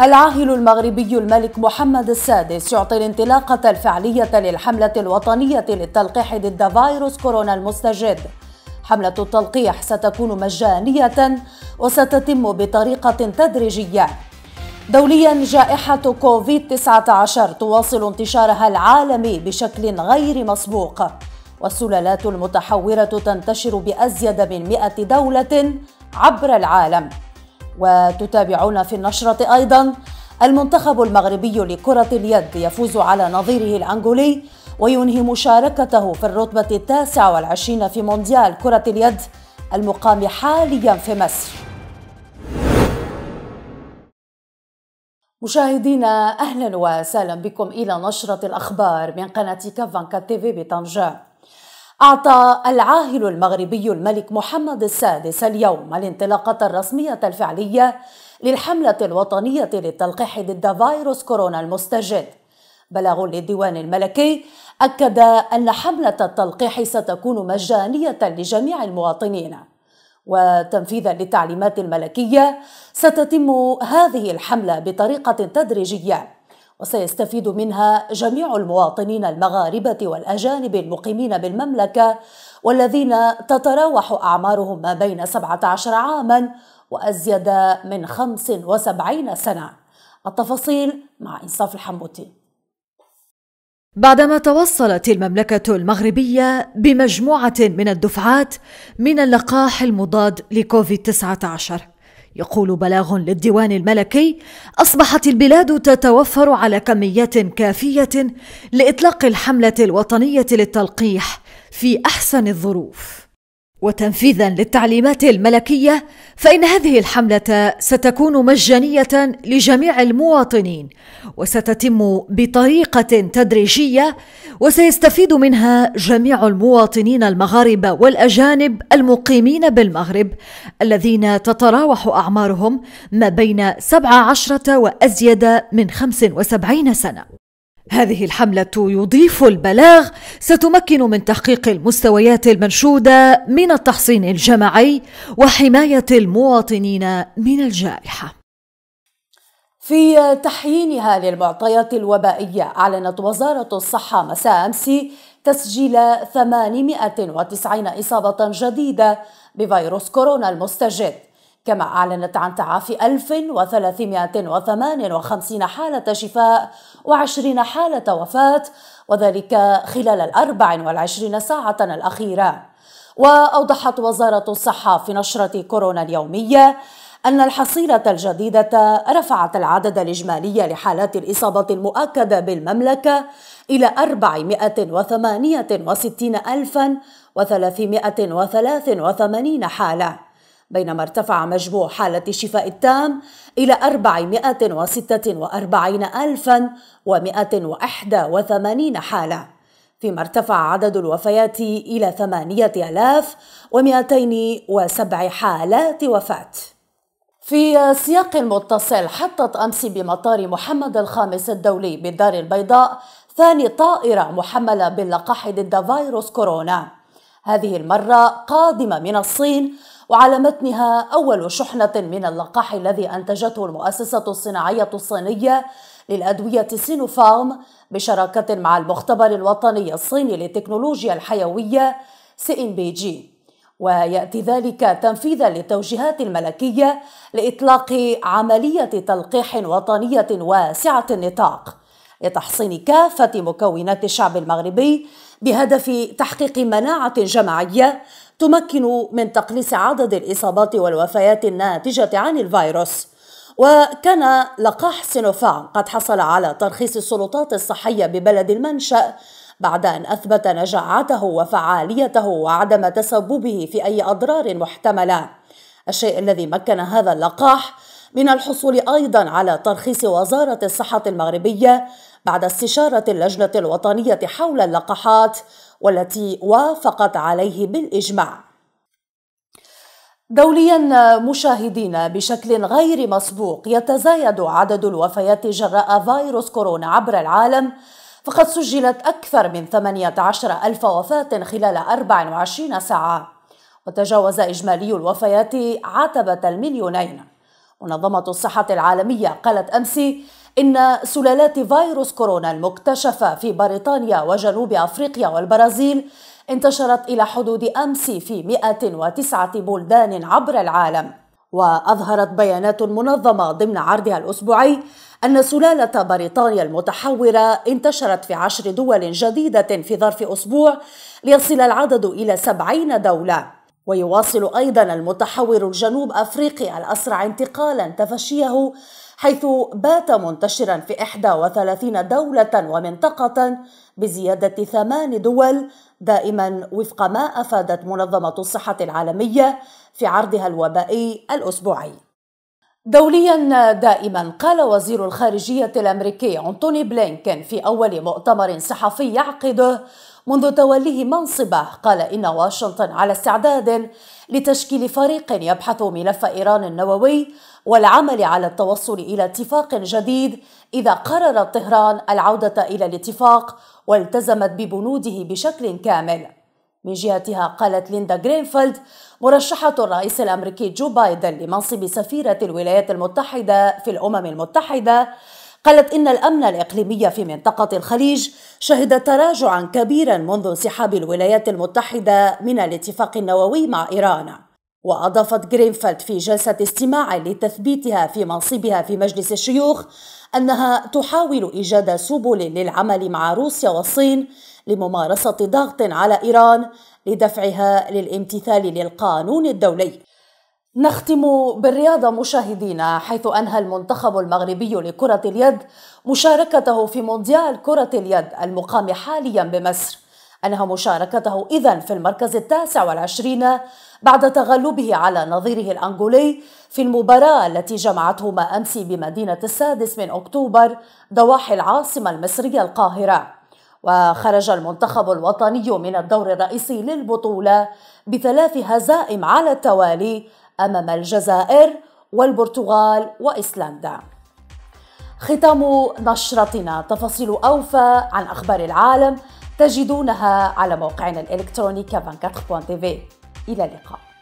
العاهل المغربي الملك محمد السادس يعطي الانطلاقة الفعلية للحملة الوطنية للتلقيح ضد فيروس كورونا المستجد. حملة التلقيح ستكون مجانية وستتم بطريقة تدريجية. دوليا جائحة كوفيد 19 تواصل انتشارها العالمي بشكل غير مسبوق. والسلالات المتحورة تنتشر بأزيد من 100 دولة عبر العالم. وتتابعون في النشرة أيضا المنتخب المغربي لكرة اليد يفوز على نظيره الأنغولي وينهي مشاركته في الرتبة التاسعة والعشرين في مونديال كرة اليد المقام حاليا في مصر مشاهدينا اهلا وسهلا بكم الى نشره الاخبار من قناه كفانكا تي في بطنجه أعطى العاهل المغربي الملك محمد السادس اليوم الانطلاقة الرسمية الفعلية للحملة الوطنية للتلقيح ضد فيروس كورونا المستجد. بلاغ للديوان الملكي أكد أن حملة التلقيح ستكون مجانية لجميع المواطنين. وتنفيذا للتعليمات الملكية ستتم هذه الحملة بطريقة تدريجية وسيستفيد منها جميع المواطنين المغاربة والأجانب المقيمين بالمملكة والذين تتراوح أعمارهم ما بين 17 عاماً وأزيد من 75 سنة التفاصيل مع إنصاف الحموتي بعدما توصلت المملكة المغربية بمجموعة من الدفعات من اللقاح المضاد لكوفيد 19 يقول بلاغ للديوان الملكي اصبحت البلاد تتوفر على كميات كافيه لاطلاق الحمله الوطنيه للتلقيح في احسن الظروف وتنفيذا للتعليمات الملكيه فان هذه الحمله ستكون مجانيه لجميع المواطنين وستتم بطريقه تدريجيه وسيستفيد منها جميع المواطنين المغاربه والاجانب المقيمين بالمغرب الذين تتراوح اعمارهم ما بين 17 وازيد من 75 سنه هذه الحملة يضيف البلاغ ستمكن من تحقيق المستويات المنشودة من التحصين الجماعي وحماية المواطنين من الجائحة. في تحيينها للمعطيات الوبائية أعلنت وزارة الصحة مساء أمس تسجيل 890 إصابة جديدة بفيروس كورونا المستجد كما أعلنت عن تعافي 1358 حالة شفاء و20 حالة وفاة وذلك خلال ال 24 ساعة الأخيرة وأوضحت وزارة الصحة في نشرة كورونا اليومية أن الحصيلة الجديدة رفعت العدد الإجمالي لحالات الإصابة المؤكدة بالمملكة إلى 468383 حالة بينما ارتفع مجموع حالة الشفاء التام إلى 446 الفا حالة فيما ارتفع عدد الوفيات إلى 8207 حالات وفاة في سياق متصل حطت أمس بمطار محمد الخامس الدولي بالدار البيضاء ثاني طائرة محملة باللقاح ضد فيروس كورونا هذه المرة قادمة من الصين وعلى متنها أول شحنة من اللقاح الذي أنتجته المؤسسة الصناعية الصينية للأدوية سينوفارم بشراكة مع المختبر الوطني الصيني للتكنولوجيا الحيوية سي إن بي جي ويأتي ذلك تنفيذا للتوجيهات الملكية لإطلاق عملية تلقيح وطنية واسعة النطاق لتحصين كافة مكونات الشعب المغربي بهدف تحقيق مناعة جماعية تمكن من تقليص عدد الإصابات والوفيات الناتجة عن الفيروس وكان لقاح سينوفارم قد حصل على ترخيص السلطات الصحية ببلد المنشأ بعد أن أثبت نجاعته وفعاليته وعدم تسببه في أي أضرار محتملة الشيء الذي مكن هذا اللقاح من الحصول أيضا على ترخيص وزارة الصحة المغربية بعد استشارة اللجنة الوطنية حول اللقاحات والتي وافقت عليه بالإجماع دوليا مشاهدينا بشكل غير مسبوق يتزايد عدد الوفيات جراء فيروس كورونا عبر العالم فقد سجلت أكثر من 18 ألف وفاة خلال 24 ساعة وتجاوز إجمالي الوفيات عتبة المليونين منظمة الصحة العالمية قالت أمس إن سلالات فيروس كورونا المكتشفة في بريطانيا وجنوب أفريقيا والبرازيل انتشرت إلى حدود أمس في 109 بلدان عبر العالم وأظهرت بيانات منظمة ضمن عرضها الأسبوعي أن سلالة بريطانيا المتحورة انتشرت في عشر دول جديدة في ظرف أسبوع ليصل العدد إلى سبعين دولة ويواصل أيضا المتحور الجنوب أفريقي الأسرع انتقالا تفشيه حيث بات منتشرا في 31 دولة ومنطقة بزيادة ثمان دول دائما وفق ما أفادت منظمة الصحة العالمية في عرضها الوبائي الأسبوعي دوليا دائما قال وزير الخارجية الأمريكي أنتوني بلينكن في أول مؤتمر صحفي يعقده منذ توليه منصبه قال إن واشنطن على استعداد لتشكيل فريق يبحث ملف إيران النووي والعمل على التوصل إلى اتفاق جديد إذا قررت طهران العودة إلى الاتفاق والتزمت ببنوده بشكل كامل من جهتها قالت ليندا غرينفيلد مرشحة الرئيس الأمريكي جو بايدن لمنصب سفيرة الولايات المتحدة في الأمم المتحدة قالت إن الأمن الإقليمي في منطقة الخليج شهد تراجعا كبيرا منذ انسحاب الولايات المتحدة من الاتفاق النووي مع إيران وأضافت جرينفيلد في جلسة استماع لتثبيتها في منصبها في مجلس الشيوخ أنها تحاول إيجاد سبل للعمل مع روسيا والصين لممارسة ضغط على إيران لدفعها للامتثال للقانون الدولي. نختم بالرياضة مشاهدينا حيث أنهى المنتخب المغربي لكرة اليد مشاركته في مونديال كرة اليد المقام حاليا بمصر أنها مشاركته إذا في المركز التاسع والعشرين بعد تغلبه على نظيره الأنغولي في المباراة التي جمعتهما أمس بمدينة السادس من أكتوبر ضواحي العاصمة المصرية القاهرة وخرج المنتخب الوطني من الدور الرئيسي للبطولة بثلاث هزائم على التوالي أمام الجزائر والبرتغال وإيسلندا ختام نشرتنا تفاصيل أوفى عن أخبار العالم تجدونها على موقعنا الإلكتروني كفان إلى اللقاء